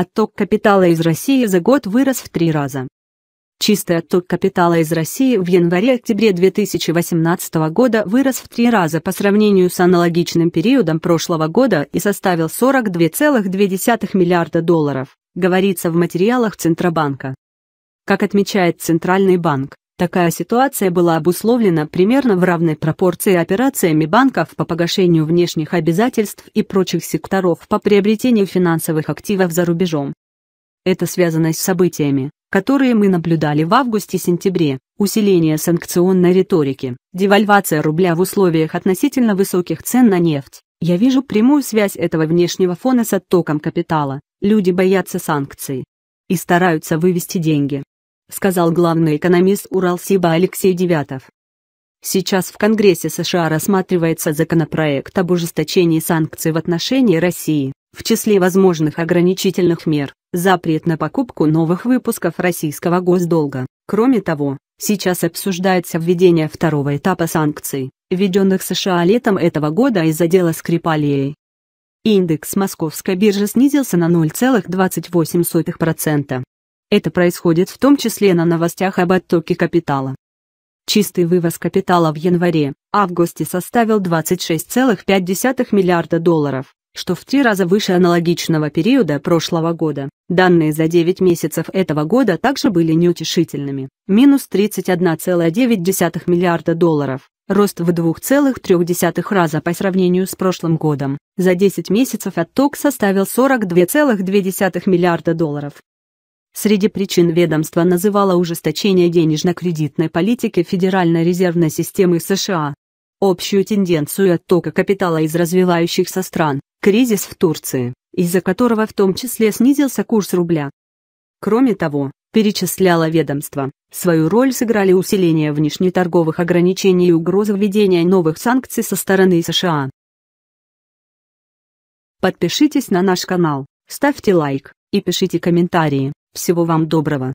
Отток капитала из России за год вырос в три раза. Чистый отток капитала из России в январе-октябре 2018 года вырос в три раза по сравнению с аналогичным периодом прошлого года и составил 42,2 миллиарда долларов, говорится в материалах Центробанка. Как отмечает Центральный банк, Такая ситуация была обусловлена примерно в равной пропорции операциями банков по погашению внешних обязательств и прочих секторов по приобретению финансовых активов за рубежом. Это связано с событиями, которые мы наблюдали в августе-сентябре, усиление санкционной риторики, девальвация рубля в условиях относительно высоких цен на нефть. Я вижу прямую связь этого внешнего фона с оттоком капитала, люди боятся санкций и стараются вывести деньги сказал главный экономист Уралсиба Алексей Девятов. Сейчас в Конгрессе США рассматривается законопроект об ужесточении санкций в отношении России. В числе возможных ограничительных мер – запрет на покупку новых выпусков российского госдолга. Кроме того, сейчас обсуждается введение второго этапа санкций, введенных США летом этого года из-за дела Скрипалей. Индекс Московской биржи снизился на 0,28%. Это происходит в том числе на новостях об оттоке капитала. Чистый вывоз капитала в январе-августе составил 26,5 миллиарда долларов, что в три раза выше аналогичного периода прошлого года. Данные за 9 месяцев этого года также были неутешительными – минус 31,9 миллиарда долларов, рост в 2,3 раза по сравнению с прошлым годом. За 10 месяцев отток составил 42,2 миллиарда долларов, Среди причин ведомство называло ужесточение денежно-кредитной политики Федеральной резервной системы США, общую тенденцию оттока капитала из развивающихся стран, кризис в Турции, из-за которого в том числе снизился курс рубля. Кроме того, перечисляло ведомство, свою роль сыграли усиление внешнеторговых ограничений и угроза введения новых санкций со стороны США. Подпишитесь на наш канал, ставьте лайк и пишите комментарии. Всего вам доброго.